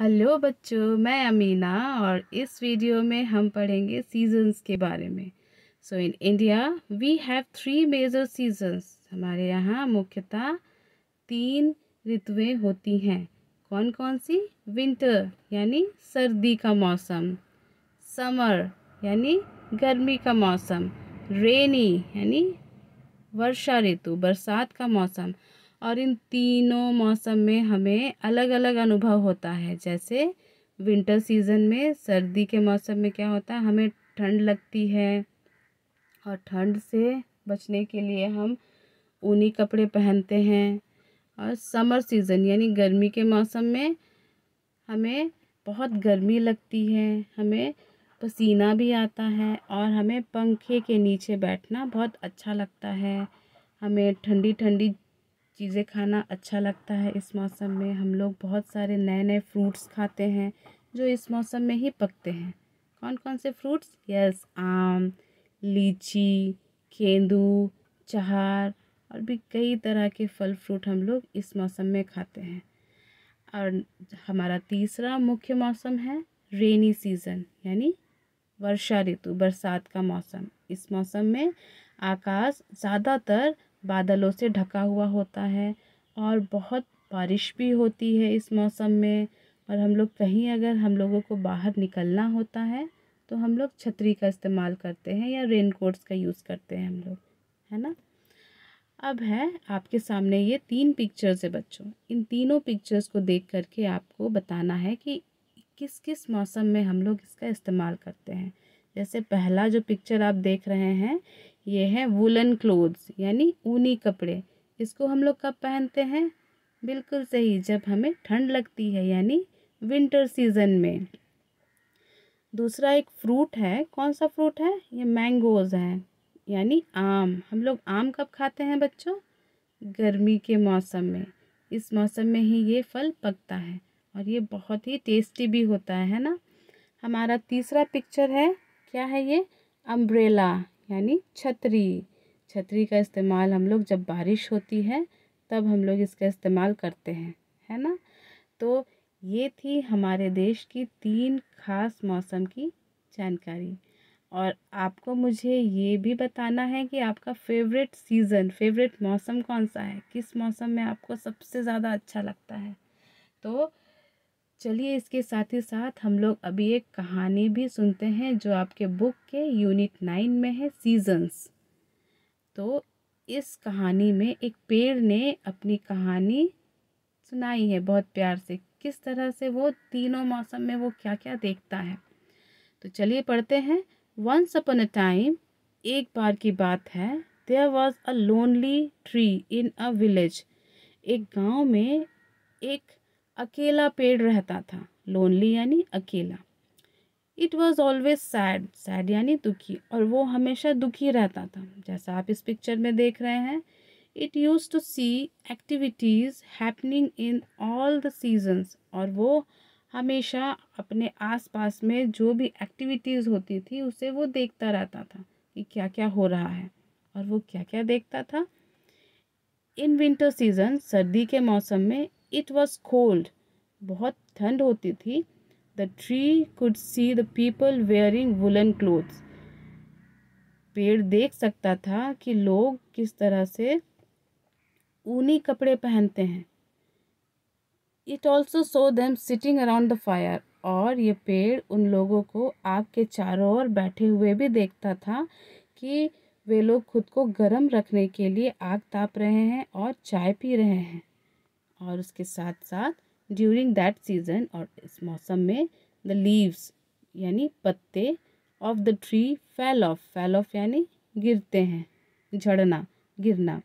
hello बच्चों मैं अमीना और इस वीडियो में हम पढ़ेंगे सीजन्स के बारे में so in India we have three major seasons हमारे यहाँ मुख्यतः तीन ऋतुएं होती हैं कौन कौन सी विंटर यानी सर्दी का मौसम समर यानी गर्मी का मौसम रेनी यानी वर्षा ऋतु बरसात का मौसम और इन तीनों मौसम में हमें अलग अलग अनुभव होता है जैसे विंटर सीज़न में सर्दी के मौसम में क्या होता है हमें ठंड लगती है और ठंड से बचने के लिए हम ऊनी कपड़े पहनते हैं और समर सीज़न यानी गर्मी के मौसम में हमें बहुत गर्मी लगती है हमें पसीना भी आता है और हमें पंखे के नीचे बैठना बहुत अच्छा लगता है हमें ठंडी ठंडी चीज़ें खाना अच्छा लगता है इस मौसम में हम लोग बहुत सारे नए नए फ्रूट्स खाते हैं जो इस मौसम में ही पकते हैं कौन कौन से फ्रूट्स यस आम लीची केंदू चहार और भी कई तरह के फल फ्रूट हम लोग इस मौसम में खाते हैं और हमारा तीसरा मुख्य मौसम है रेनी सीज़न यानी वर्षा ऋतु बरसात का मौसम इस मौसम में आकाश ज़्यादातर बादलों से ढका हुआ होता है और बहुत बारिश भी होती है इस मौसम में और हम लोग कहीं अगर हम लोगों को बाहर निकलना होता है तो हम लोग छतरी का इस्तेमाल करते हैं या रेन कोट्स का यूज़ करते हैं हम लोग है ना अब है आपके सामने ये तीन पिक्चर्स है बच्चों इन तीनों पिक्चर्स को देख करके आपको बताना है कि किस किस मौसम में हम लोग इसका इस्तेमाल करते हैं जैसे पहला जो पिक्चर आप देख रहे हैं ये है वुलन क्लोथ्स यानी ऊनी कपड़े इसको हम लोग कब पहनते हैं बिल्कुल सही जब हमें ठंड लगती है यानी विंटर सीजन में दूसरा एक फ्रूट है कौन सा फ्रूट है ये मैंगोज है यानी आम हम लोग आम कब खाते हैं बच्चों गर्मी के मौसम में इस मौसम में ही ये फल पकता है और ये बहुत ही टेस्टी भी होता है ना हमारा तीसरा पिक्चर है क्या है ये अम्ब्रेला यानी छतरी छतरी का इस्तेमाल हम लोग जब बारिश होती है तब हम लोग इसका इस्तेमाल करते हैं है ना तो ये थी हमारे देश की तीन खास मौसम की जानकारी और आपको मुझे ये भी बताना है कि आपका फेवरेट सीज़न फेवरेट मौसम कौन सा है किस मौसम में आपको सबसे ज़्यादा अच्छा लगता है तो चलिए इसके साथ ही साथ हम लोग अभी एक कहानी भी सुनते हैं जो आपके बुक के यूनिट नाइन में है सीजन्स तो इस कहानी में एक पेड़ ने अपनी कहानी सुनाई है बहुत प्यार से किस तरह से वो तीनों मौसम में वो क्या क्या देखता है तो चलिए पढ़ते हैं वंस अपन अ टाइम एक बार की बात है there was a lonely tree in a village एक गांव में एक अकेला पेड़ रहता था लोनली यानी अकेला it was always sad sad यानी दुखी और वो हमेशा दुखी रहता था जैसा आप इस पिक्चर में देख रहे हैं it use to see activities happening in all the seasons और वो हमेशा अपने आसपास में जो भी एक्टिविटीज़ होती थी उसे वो देखता रहता था कि क्या क्या हो रहा है और वो क्या क्या देखता था इन विंटर सीज़न सर्दी के मौसम में इट वॉज कोल्ड बहुत ठंड होती थी the tree could see the people wearing woollen clothes पेड़ देख सकता था कि लोग किस तरह से ऊनी कपड़े पहनते हैं it also saw them sitting around the fire और ये पेड़ उन लोगों को आग के चारों ओर बैठे हुए भी देखता था कि वे लोग खुद को गर्म रखने के लिए आग ताप रहे हैं और चाय पी रहे हैं और उसके साथ साथ ड्यूरिंग दैट सीज़न और इस मौसम में द लीव्स यानी पत्ते of the tree fell off fell off यानी गिरते हैं झड़ना गिरना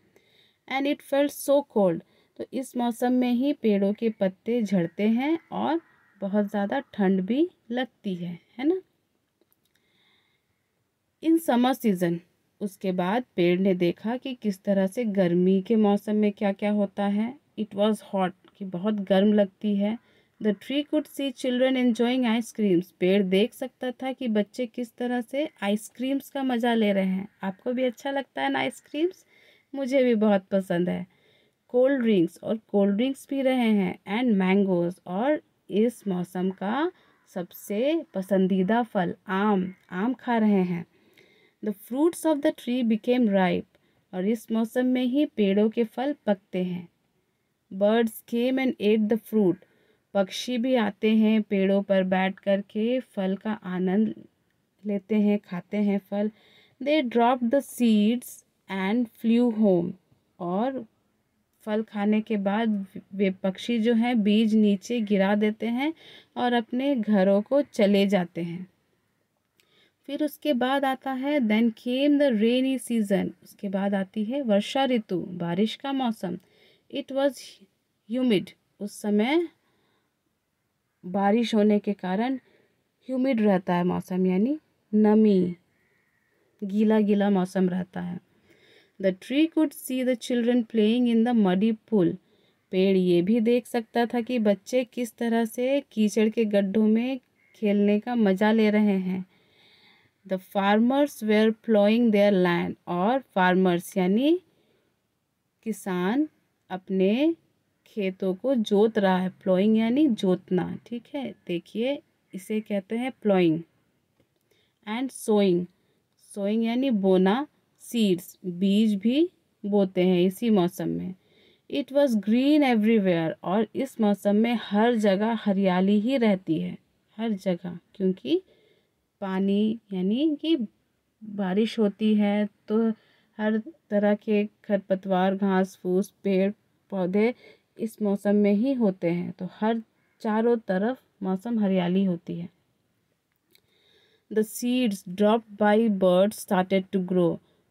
and it fell so cold तो इस मौसम में ही पेड़ों के पत्ते झड़ते हैं और बहुत ज़्यादा ठंड भी लगती है है ना इन समर सीज़न उसके बाद पेड़ ने देखा कि किस तरह से गर्मी के मौसम में क्या क्या होता है इट वॉज हॉट कि बहुत गर्म लगती है the tree could see children enjoying ice creams पेड़ देख सकता था कि बच्चे किस तरह से आइसक्रीम्स का मज़ा ले रहे हैं आपको भी अच्छा लगता है ना आइसक्रीम्स मुझे भी बहुत पसंद है कोल्ड ड्रिंक्स और कोल्ड ड्रिंक्स पी रहे हैं एंड मैंगोज और इस मौसम का सबसे पसंदीदा फल आम आम खा रहे हैं the fruits of the tree became ripe और इस मौसम में ही पेड़ों के फल पकते हैं birds came and ate the fruit पक्षी भी आते हैं पेड़ों पर बैठ कर के फल का आनंद लेते हैं खाते हैं फल they drop the seeds and flew home और फल खाने के बाद वे पक्षी जो हैं बीज नीचे गिरा देते हैं और अपने घरों को चले जाते हैं फिर उसके बाद आता है then came the rainy season उसके बाद आती है वर्षा ऋतु बारिश का मौसम इट वॉज ह्यूमिड उस समय बारिश होने के कारण ह्यूमिड रहता है मौसम यानी नमी गीला गीला मौसम रहता है the tree could see the children playing in the muddy pool पेड़ ये भी देख सकता था कि बच्चे किस तरह से कीचड़ के गड्ढों में खेलने का मज़ा ले रहे हैं the farmers were ploughing their land और फार्मर्स यानी किसान अपने खेतों को जोत रहा है प्लोइंग यानी जोतना ठीक है देखिए इसे कहते हैं प्लोइंग एंड सोइंग सोइंग यानी बोना सीड्स बीज भी बोते हैं इसी मौसम में इट वॉज ग्रीन एवरीवेयर और इस मौसम में हर जगह हरियाली ही रहती है हर जगह क्योंकि पानी यानी कि बारिश होती है तो हर तरह के खरपतवार घास फूस पेड़ पौधे इस मौसम में ही होते हैं तो हर चारों तरफ मौसम हरियाली होती है the seeds drop by bird started to grow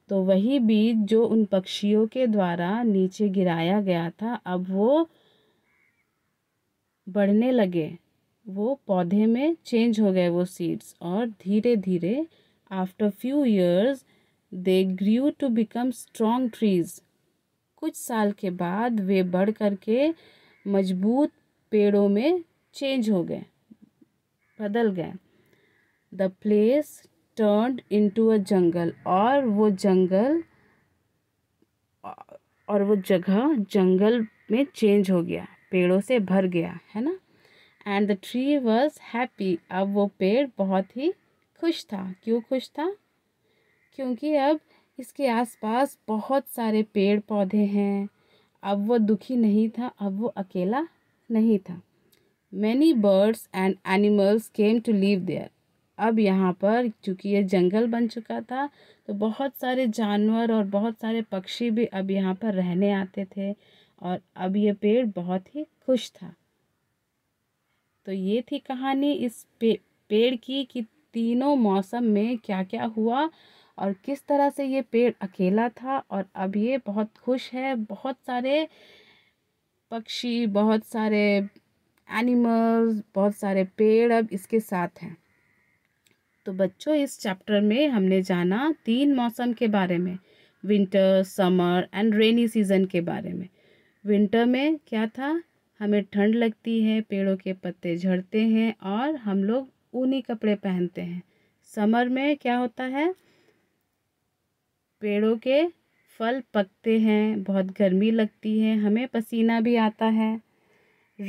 तो वही बीज जो उन पक्षियों के द्वारा नीचे गिराया गया था अब वो बढ़ने लगे वो पौधे में चेंज हो गए वो सीड्स और धीरे धीरे after few years they grew to become strong trees कुछ साल के बाद वे बढ़ करके मजबूत पेड़ों में चेंज हो गए बदल गए the place turn to a jungle और वो जंगल और वो जगह जंगल में चेंज हो गया पेड़ों से भर गया है ना and the tree was happy अब वो पेड़ बहुत ही खुश था क्यों खुश था क्योंकि अब इसके आसपास बहुत सारे पेड़ पौधे हैं अब वो दुखी नहीं था अब वो अकेला नहीं था many birds and animals came to live there अब यहाँ पर चूँकि ये जंगल बन चुका था तो बहुत सारे जानवर और बहुत सारे पक्षी भी अब यहाँ पर रहने आते थे और अब ये पेड़ बहुत ही खुश था तो ये थी कहानी इस पे, पेड़ की कि तीनों मौसम में क्या क्या हुआ और किस तरह से ये पेड़ अकेला था और अब ये बहुत खुश है बहुत सारे पक्षी बहुत सारे एनिमल्स बहुत सारे पेड़ अब इसके साथ हैं तो बच्चों इस चैप्टर में हमने जाना तीन मौसम के बारे में winter summer and rainy season के बारे में विंटर में क्या था हमें ठंड लगती है पेड़ों के पत्ते झड़ते हैं और हम लोग ऊनी कपड़े पहनते हैं समर में क्या होता है पेड़ों के फल पकते हैं बहुत गर्मी लगती है हमें पसीना भी आता है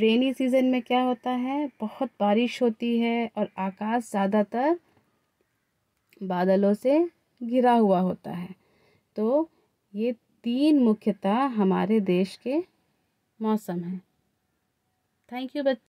रेनी सीज़न में क्या होता है बहुत बारिश होती है और आकाश ज़्यादातर बादलों से घिरा हुआ होता है तो ये तीन मुख्यतः हमारे देश के मौसम हैं थैंक यू बच्चे